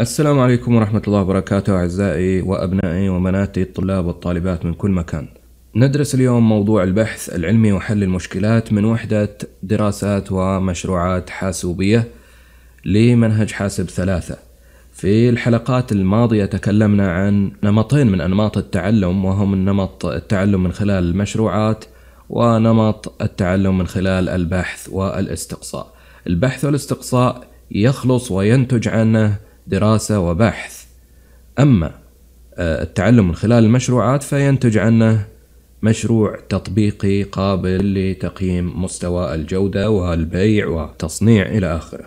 السلام عليكم ورحمة الله وبركاته أعزائي وأبنائي وبناتي الطلاب والطالبات من كل مكان ندرس اليوم موضوع البحث العلمي وحل المشكلات من وحدة دراسات ومشروعات حاسوبية لمنهج حاسب ثلاثة في الحلقات الماضية تكلمنا عن نمطين من أنماط التعلم وهم نمط التعلم من خلال المشروعات ونمط التعلم من خلال البحث والاستقصاء البحث والاستقصاء يخلص وينتج عنه دراسه وبحث اما آه، التعلم من خلال المشروعات فينتج عنه مشروع تطبيقي قابل لتقييم مستوى الجودة والبيع والتصنيع إلى آخره.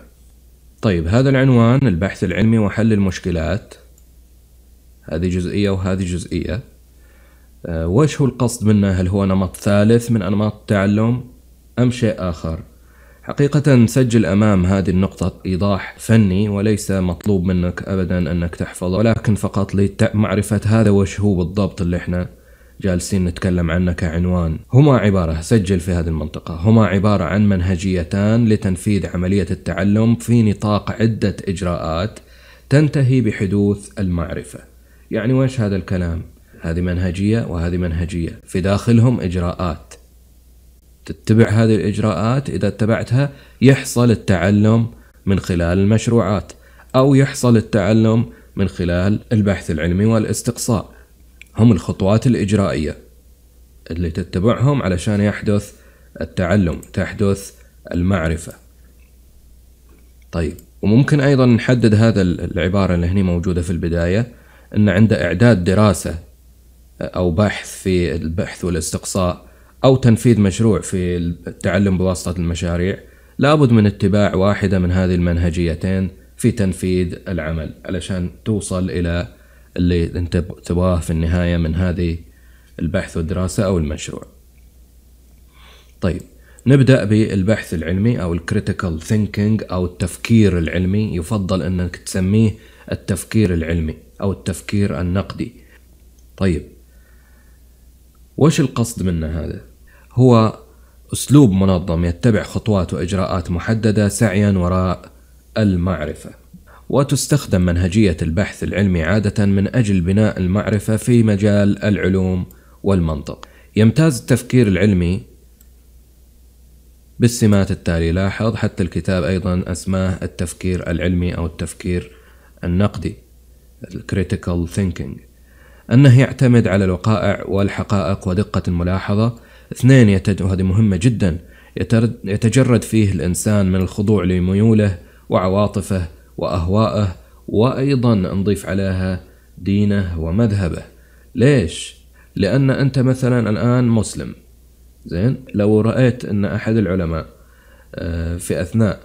طيب هذا العنوان البحث العلمي وحل المشكلات هذه جزئية وهذه جزئية. آه، وش هو القصد منه؟ هل هو نمط ثالث من أنماط التعلم أم شيء آخر؟ حقيقة سجل أمام هذه النقطة إيضاح فني وليس مطلوب منك أبدا أنك تحفظه ولكن فقط لمعرفة هذا وش هو بالضبط اللي احنا جالسين نتكلم عنه كعنوان هما عبارة سجل في هذه المنطقة هما عبارة عن منهجيتان لتنفيذ عملية التعلم في نطاق عدة إجراءات تنتهي بحدوث المعرفة يعني وش هذا الكلام؟ هذه منهجية وهذه منهجية في داخلهم إجراءات تتبع هذه الإجراءات إذا اتبعتها يحصل التعلم من خلال المشروعات أو يحصل التعلم من خلال البحث العلمي والاستقصاء هم الخطوات الإجرائية اللي تتبعهم علشان يحدث التعلم تحدث المعرفة طيب وممكن أيضا نحدد هذا العبارة اللي هنا موجودة في البداية أن عند إعداد دراسة أو بحث في البحث والاستقصاء أو تنفيذ مشروع في التعلم بواسطة المشاريع لابد من اتباع واحدة من هذه المنهجيتين في تنفيذ العمل علشان توصل إلى اللي أنت تبغاه في النهاية من هذه البحث والدراسة أو المشروع طيب نبدأ بالبحث العلمي أو الكريتيكال ثينكينج أو التفكير العلمي يفضل أنك تسميه التفكير العلمي أو التفكير النقدي طيب وش القصد منه هذا؟ هو أسلوب منظم يتبع خطوات وإجراءات محددة سعيا وراء المعرفة وتستخدم منهجية البحث العلمي عادة من أجل بناء المعرفة في مجال العلوم والمنطق يمتاز التفكير العلمي بالسمات التالية لاحظ حتى الكتاب أيضا أسماه التفكير العلمي أو التفكير النقدي critical thinking أنه يعتمد على الوقائع والحقائق ودقة الملاحظة اثنين يتج... وهذه مهمة جدا يتجرد فيه الإنسان من الخضوع لميوله وعواطفه وأهوائه وأيضا نضيف عليها دينه ومذهبه ليش؟ لأن أنت مثلا الآن مسلم زين لو رأيت أن أحد العلماء آه، في أثناء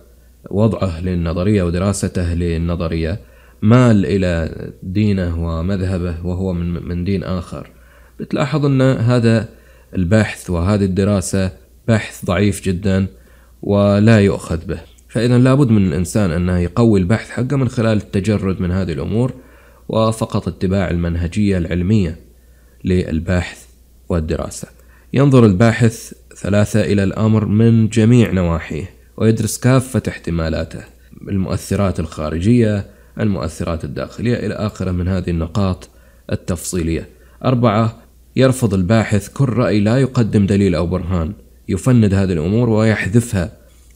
وضعه للنظرية ودراسته للنظرية مال إلى دينه ومذهبه وهو من دين آخر بتلاحظ أن هذا البحث وهذه الدراسة بحث ضعيف جدا ولا يؤخذ به فإذا لابد من الإنسان أنه يقوي البحث حقه من خلال التجرد من هذه الأمور وفقط اتباع المنهجية العلمية للباحث والدراسة ينظر الباحث ثلاثة إلى الأمر من جميع نواحيه ويدرس كافة احتمالاته المؤثرات الخارجية المؤثرات الداخلية إلى آخره من هذه النقاط التفصيلية أربعة يرفض الباحث كل رأي لا يقدم دليل أو برهان يفند هذه الأمور ويحذفها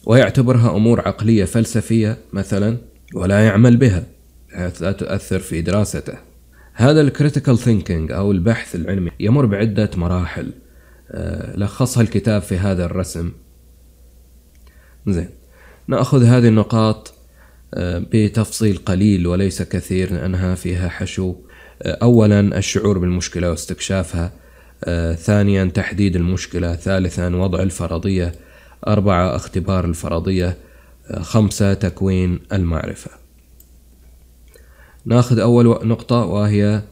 ويعتبرها أمور عقلية فلسفية مثلا ولا يعمل بها بحيث لا تؤثر في دراسته هذا الكريتيكال ثينكينج أو البحث العلمي يمر بعدة مراحل آه، لخصها الكتاب في هذا الرسم زين نأخذ هذه النقاط آه، بتفصيل قليل وليس كثير لأنها فيها حشو أولا الشعور بالمشكلة واستكشافها آه، ثانيا تحديد المشكلة ثالثا وضع الفرضية أربعة اختبار الفرضية آه، خمسة تكوين المعرفة ناخذ أول نقطة وهي آه،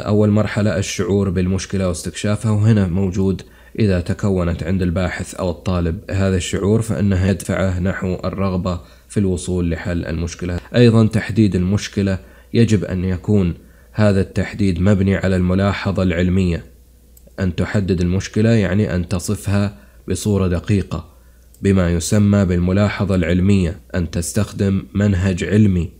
أول مرحلة الشعور بالمشكلة واستكشافها وهنا موجود إذا تكونت عند الباحث أو الطالب هذا الشعور فإنه يدفعه نحو الرغبة في الوصول لحل المشكلة أيضا تحديد المشكلة يجب أن يكون هذا التحديد مبني على الملاحظة العلمية أن تحدد المشكلة يعني أن تصفها بصورة دقيقة بما يسمى بالملاحظة العلمية أن تستخدم منهج علمي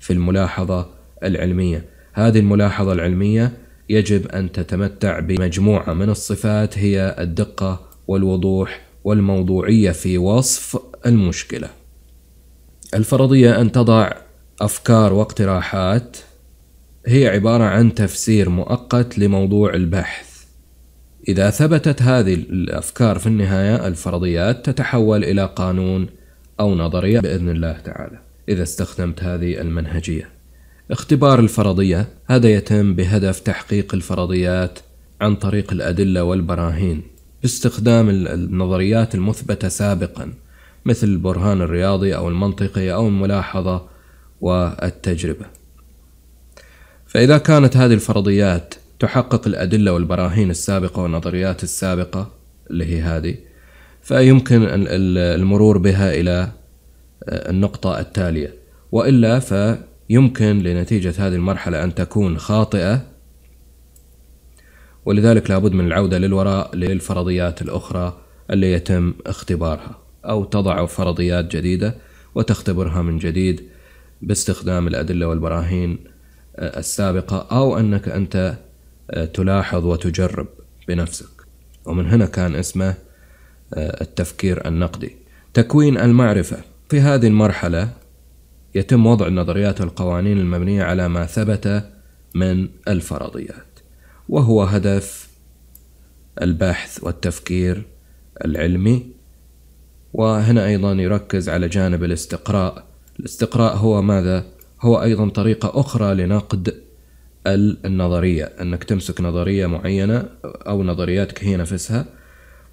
في الملاحظة العلمية هذه الملاحظة العلمية يجب أن تتمتع بمجموعة من الصفات هي الدقة والوضوح والموضوعية في وصف المشكلة الفرضية أن تضع أفكار واقتراحات هي عبارة عن تفسير مؤقت لموضوع البحث. إذا ثبتت هذه الأفكار في النهاية الفرضيات تتحول إلى قانون أو نظرية بإذن الله تعالى إذا استخدمت هذه المنهجية. اختبار الفرضية هذا يتم بهدف تحقيق الفرضيات عن طريق الأدلة والبراهين باستخدام النظريات المثبتة سابقا مثل البرهان الرياضي أو المنطقي أو الملاحظة والتجربة. فإذا كانت هذه الفرضيات تحقق الأدلة والبراهين السابقة والنظريات السابقة اللي هي هذه فيمكن المرور بها إلى آه، النقطة التالية وإلا فيمكن لنتيجة هذه المرحلة أن تكون خاطئة ولذلك لابد من العودة للوراء للفرضيات الأخرى اللي يتم اختبارها أو تضع فرضيات جديدة وتختبرها من جديد باستخدام الأدلة والبراهين السابقة أو أنك أنت آه، تلاحظ وتجرب بنفسك ومن هنا كان اسمه آه، التفكير النقدي تكوين المعرفة في هذه المرحلة يتم وضع النظريات والقوانين المبنية على ما ثبت من الفرضيات وهو هدف البحث والتفكير العلمي وهنا أيضا يركز على جانب الاستقراء الاستقراء هو ماذا؟ هو أيضا طريقة أخرى لنقد النظرية أنك تمسك نظرية معينة أو نظرياتك هي نفسها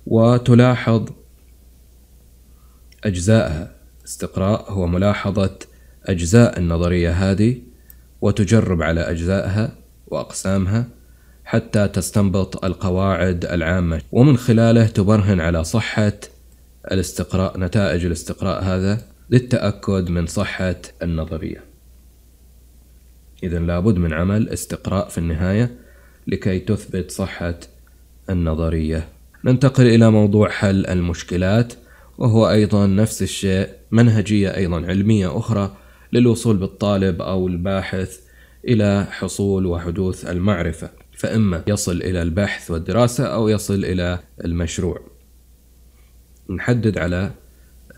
وتلاحظ أجزائها استقراء هو ملاحظة أجزاء النظرية هذه وتجرب على أجزائها وأقسامها حتى تستنبط القواعد العامة ومن خلاله تبرهن على صحة الاستقراء نتائج الاستقراء هذا للتأكد من صحة النظرية إذا لابد من عمل استقراء في النهاية لكي تثبت صحة النظرية. ننتقل إلى موضوع حل المشكلات وهو أيضا نفس الشيء منهجية أيضا علمية أخرى للوصول بالطالب أو الباحث إلى حصول وحدوث المعرفة فإما يصل إلى البحث والدراسة أو يصل إلى المشروع نحدد على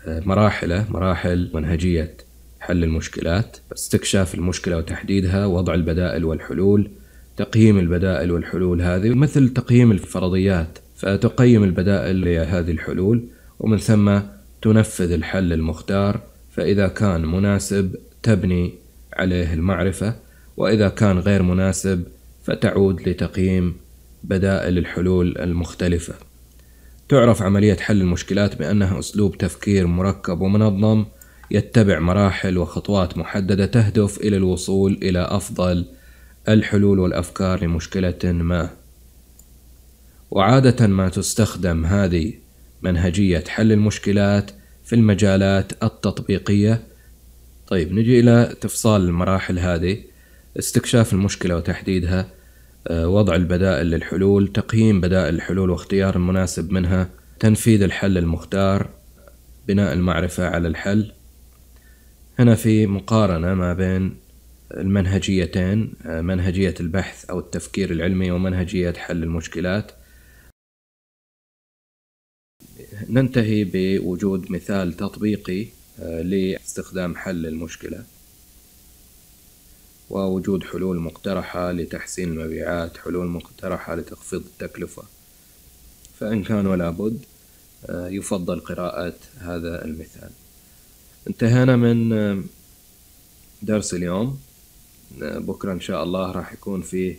مراحله مراحل منهجية حل المشكلات استكشاف المشكلة وتحديدها وضع البدائل والحلول تقييم البدائل والحلول هذه مثل تقييم الفرضيات فتقيم البدائل لهذه الحلول ومن ثم تنفذ الحل المختار فإذا كان مناسب تبني عليه المعرفة وإذا كان غير مناسب فتعود لتقييم بدائل الحلول المختلفة تعرف عملية حل المشكلات بأنها أسلوب تفكير مركب ومنظم يتبع مراحل وخطوات محددة تهدف إلى الوصول إلى أفضل الحلول والأفكار لمشكلة ما وعادة ما تستخدم هذه منهجية حل المشكلات في المجالات التطبيقية طيب نجي إلى تفصال المراحل هذه استكشاف المشكلة وتحديدها آه، وضع البدائل للحلول تقييم بدائل الحلول واختيار المناسب منها تنفيذ الحل المختار بناء المعرفة على الحل هنا في مقارنة ما بين المنهجيتين آه، منهجية البحث أو التفكير العلمي ومنهجية حل المشكلات ننتهي بوجود مثال تطبيقي آه، لاستخدام حل المشكلة ووجود حلول مقترحة لتحسين المبيعات حلول مقترحة لتخفيض التكلفة فإن كان ولا بد آه، يفضل قراءة هذا المثال انتهينا من آه، درس اليوم آه، بكرة إن شاء الله راح يكون فيه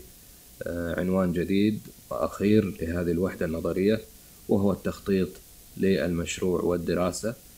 آه، عنوان جديد وأخير لهذه الوحدة النظرية وهو التخطيط للمشروع والدراسة